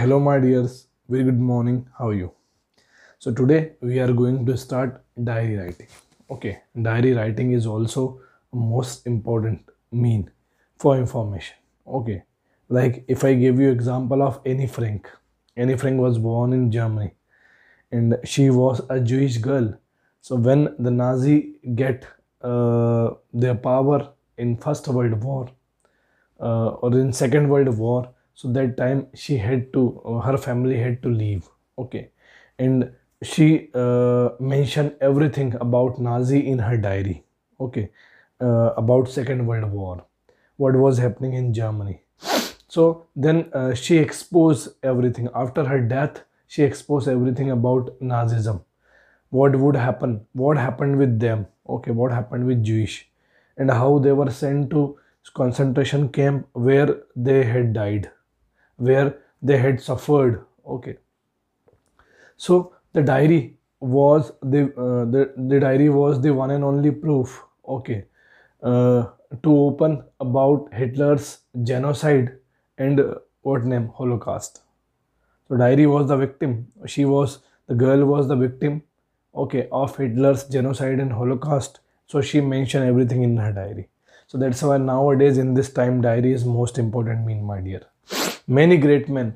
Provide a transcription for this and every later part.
hello my dears very good morning how are you so today we are going to start diary writing okay diary writing is also most important mean for information okay like if i give you example of annie frank annie frank was born in germany and she was a jewish girl so when the nazi get uh, their power in first world war uh, or in second world war so that time she had to uh, her family had to leave okay and she uh, mentioned everything about nazi in her diary okay uh, about second world war what was happening in germany so then uh, she exposed everything after her death she exposed everything about nazism what would happen what happened with them okay what happened with jewish and how they were sent to concentration camp where they had died where they had suffered okay so the diary was the, uh, the the diary was the one and only proof okay uh, to open about hitler's genocide and uh, what name holocaust so diary was the victim she was the girl was the victim okay of hitler's genocide and holocaust so she mentioned everything in her diary so that's why nowadays in this time diary is most important mean my dear many great men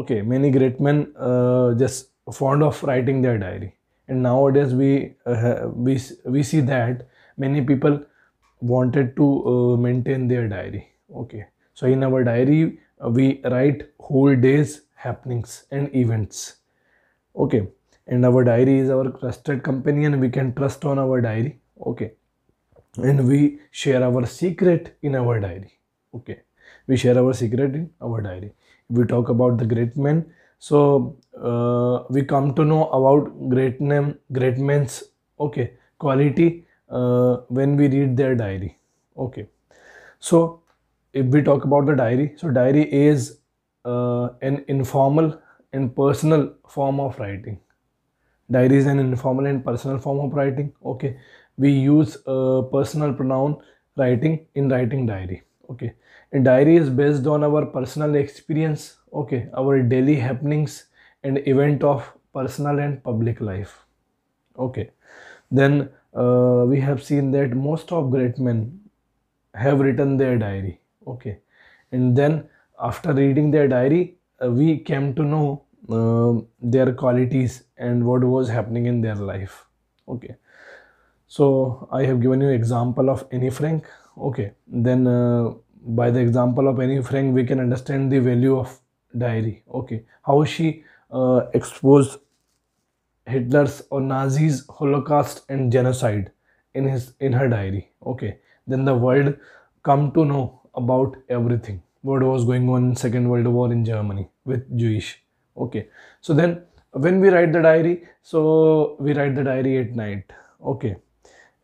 okay many great men uh, just fond of writing their diary and nowadays we uh, we we see that many people wanted to uh, maintain their diary okay so in our diary uh, we write whole days happenings and events okay and our diary is our trusted companion we can trust on our diary okay and we share our secret in our diary okay we share our secret in our diary we talk about the great men so uh, we come to know about great name great men's okay quality uh, when we read their diary okay so if we talk about the diary so diary is uh, an informal and personal form of writing diary is an informal and personal form of writing okay we use uh, personal pronoun writing in writing diary okay diary is based on our personal experience okay our daily happenings and event of personal and public life okay then uh, we have seen that most of great men have written their diary okay and then after reading their diary uh, we came to know uh, their qualities and what was happening in their life okay so i have given you example of any frank okay then uh, by the example of Annie Frank, we can understand the value of diary. Okay, how she uh, exposed Hitler's or Nazis Holocaust and genocide in his in her diary. Okay, then the world come to know about everything what was going on in Second World War in Germany with Jewish. Okay, so then when we write the diary, so we write the diary at night. Okay,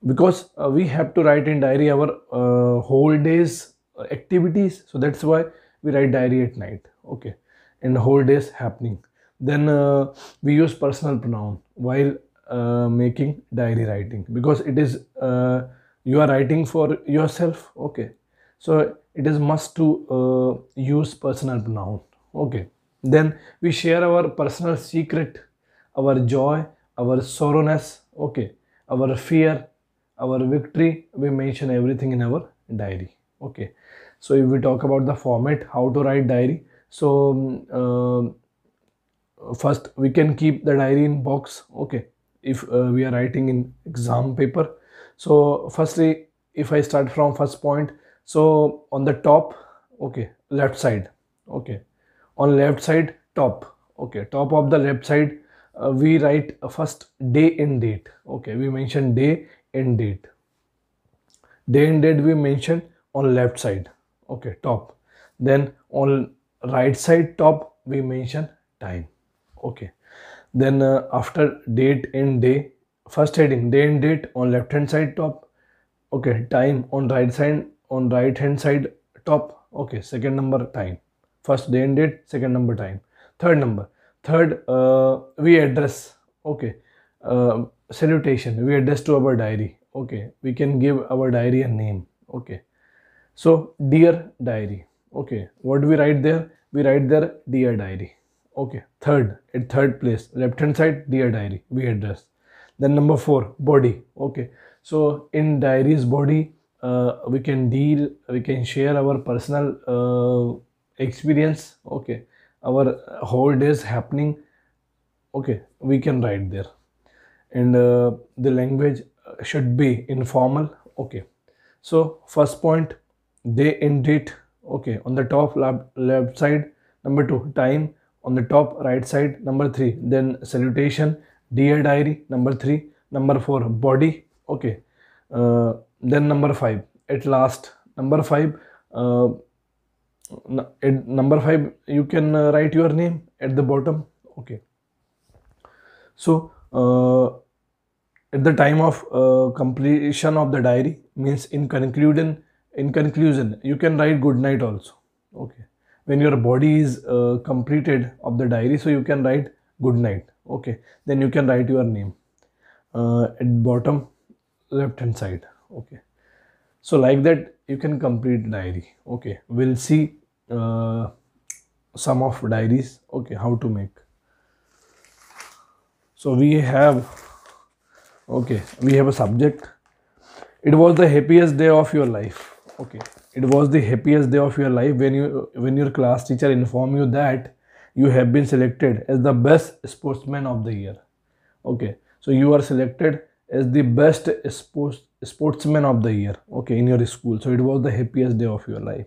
because uh, we have to write in diary our uh, whole days activities so that's why we write diary at night okay and whole days happening then uh, we use personal pronoun while uh, making diary writing because it is uh, you are writing for yourself okay so it is must to uh, use personal pronoun okay then we share our personal secret our joy our sorrowness okay our fear our victory we mention everything in our diary okay so if we talk about the format how to write diary so um, uh, first we can keep the diary in box okay if uh, we are writing in exam paper so firstly if i start from first point so on the top okay left side okay on left side top okay top of the left side uh, we write first day and date okay we mention day and date day and date we mention on left side okay top then on right side top we mention time okay then uh, after date and day first heading day and date on left hand side top okay time on right side on right hand side top okay second number time first day and date second number time third number third uh, we address okay uh, salutation we address to our diary okay we can give our diary a name okay so, dear diary. Okay, what do we write there? We write there dear diary. Okay, third, at third place, left hand side, dear diary, we address. Then number four, body. Okay, so in diary's body, uh, we can deal, we can share our personal uh, experience. Okay, our whole days happening. Okay, we can write there. And uh, the language should be informal. Okay, so first point, day and date okay on the top left side number two time on the top right side number three then salutation dear diary number three number four body okay uh, then number five at last number five uh, at number five you can uh, write your name at the bottom okay so uh, at the time of uh, completion of the diary means in conclusion in conclusion you can write good night also okay when your body is uh, completed of the diary so you can write good night okay then you can write your name uh, at bottom left hand side okay so like that you can complete diary okay we'll see uh, some of diaries okay how to make so we have okay we have a subject it was the happiest day of your life okay it was the happiest day of your life when you when your class teacher informed you that you have been selected as the best sportsman of the year okay so you are selected as the best sports sportsman of the year okay in your school so it was the happiest day of your life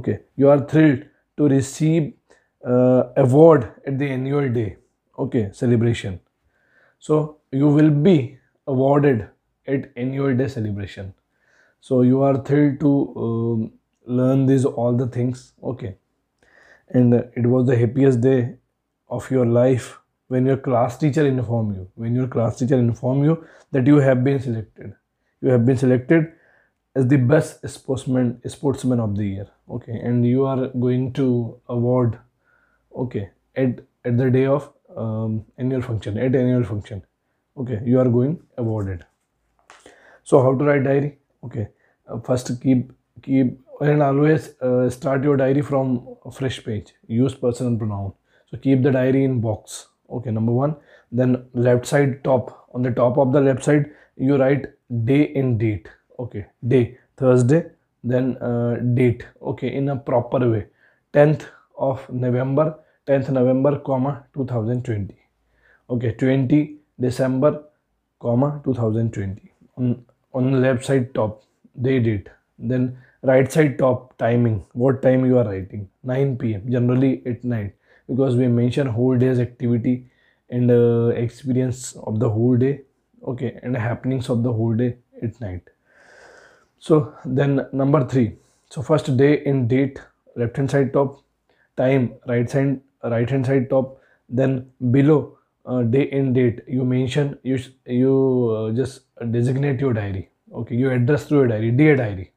okay you are thrilled to receive uh, award at the annual day okay celebration so you will be awarded at annual day celebration so you are thrilled to um, learn these all the things okay and it was the happiest day of your life when your class teacher inform you when your class teacher inform you that you have been selected you have been selected as the best sportsman sportsman of the year okay and you are going to award okay at at the day of um, annual function at annual function okay you are going awarded so how to write diary okay uh, first keep keep and always uh, start your diary from a fresh page use personal pronoun so keep the diary in box okay number one then left side top on the top of the left side you write day and date okay day thursday then uh, date okay in a proper way 10th of november 10th november comma 2020 okay 20 december comma 2020 on the left side top they did then right side top timing what time you are writing 9 pm generally at night because we mention whole day's activity and uh, experience of the whole day okay and happenings of the whole day at night so then number 3 so first day and date left hand side top time right hand right hand side top then below uh, day and date you mention you you uh, just designate your diary okay you address to your diary dear diary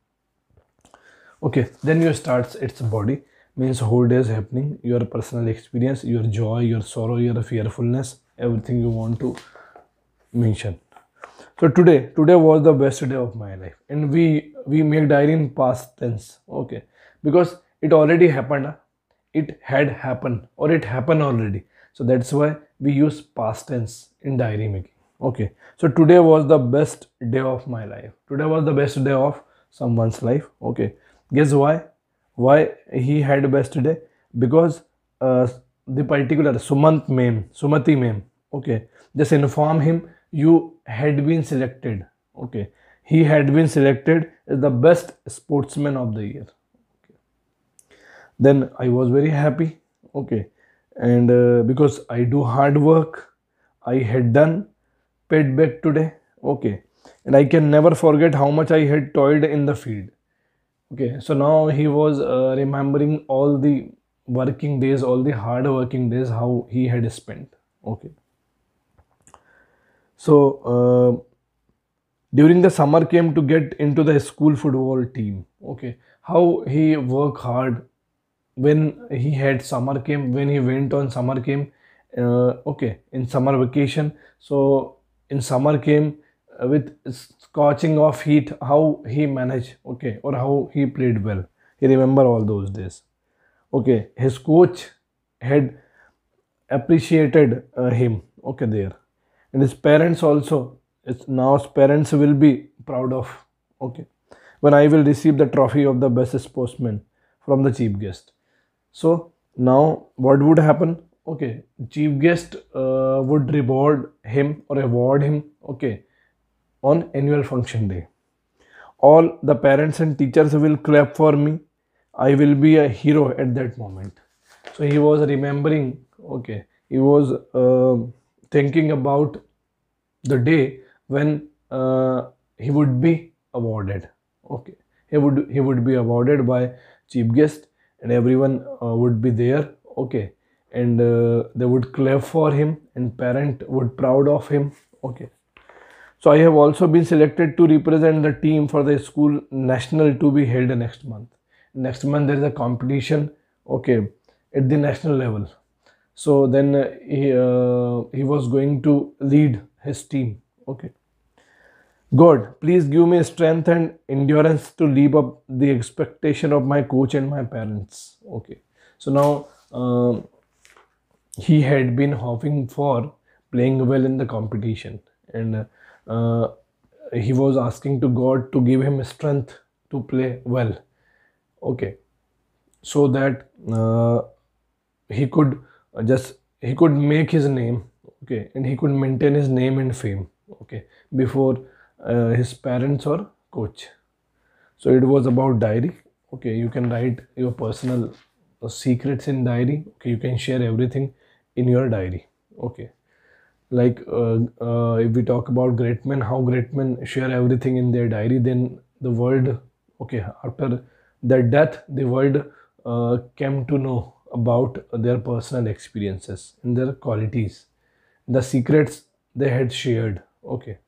okay then you starts its body means whole day is happening your personal experience your joy your sorrow your fearfulness everything you want to mention so today today was the best day of my life and we we make diary in past tense okay because it already happened ah. it had happened or it happened already so that's why we use past tense in diary making. Okay. So today was the best day of my life. Today was the best day of someone's life. Okay. Guess why? Why he had best day? Because uh, the particular Sumant mem, Sumati mem. Okay. Just inform him you had been selected. Okay. He had been selected as the best sportsman of the year. Okay. Then I was very happy. Okay and uh, because I do hard work, I had done paid back today. Okay, and I can never forget how much I had toiled in the field. Okay, so now he was uh, remembering all the working days, all the hard working days, how he had spent. Okay, so. Uh, during the summer came to get into the school football team okay how he worked hard when he had summer camp when he went on summer camp uh, okay in summer vacation so in summer camp uh, with scorching of heat how he managed okay or how he played well he remember all those days okay his coach had appreciated uh, him okay there and his parents also it's now his parents will be proud of okay when i will receive the trophy of the best sportsman from the chief guest so now what would happen okay chief guest uh, would reward him or award him okay on annual function day all the parents and teachers will clap for me i will be a hero at that moment so he was remembering okay he was uh, thinking about the day when uh, he would be awarded okay he would he would be awarded by chief guest and everyone uh, would be there okay and uh, they would clap for him and parent would proud of him okay so i have also been selected to represent the team for the school national to be held next month next month there is a competition okay at the national level so then uh, he, he was going to lead his team okay God, please give me strength and endurance to live up the expectation of my coach and my parents. Okay. So now uh, he had been hoping for playing well in the competition, and uh, he was asking to God to give him strength to play well. Okay, so that uh, he could just he could make his name. Okay, and he could maintain his name and fame. Okay, before uh, his parents or coach so it was about diary okay you can write your personal secrets in diary okay you can share everything in your diary okay like uh, uh, if we talk about great men how great men share everything in their diary then the world okay after their death the world uh, came to know about their personal experiences and their qualities the secrets they had shared okay